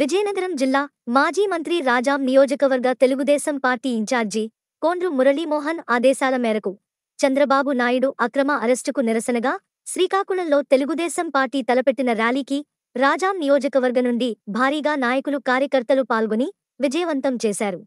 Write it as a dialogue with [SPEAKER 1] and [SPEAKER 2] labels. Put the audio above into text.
[SPEAKER 1] విజయనగరం జిల్లా మాజీ మంత్రి రాజాం నియోజకవర్గ తెలుగుదేశం పార్టీ ఇన్ఛార్జి కోండ్రు మురళీమోహన్ ఆదేశాల మేరకు చంద్రబాబు నాయుడు అక్రమ అరెస్టుకు నిరసనగా శ్రీకాకుళంలో తెలుగుదేశం పార్టీ తలపెట్టిన ర్యాలీకి రాజాం నియోజకవర్గ నుండి భారీగా నాయకులు కార్యకర్తలు పాల్గొని విజయవంతం చేశారు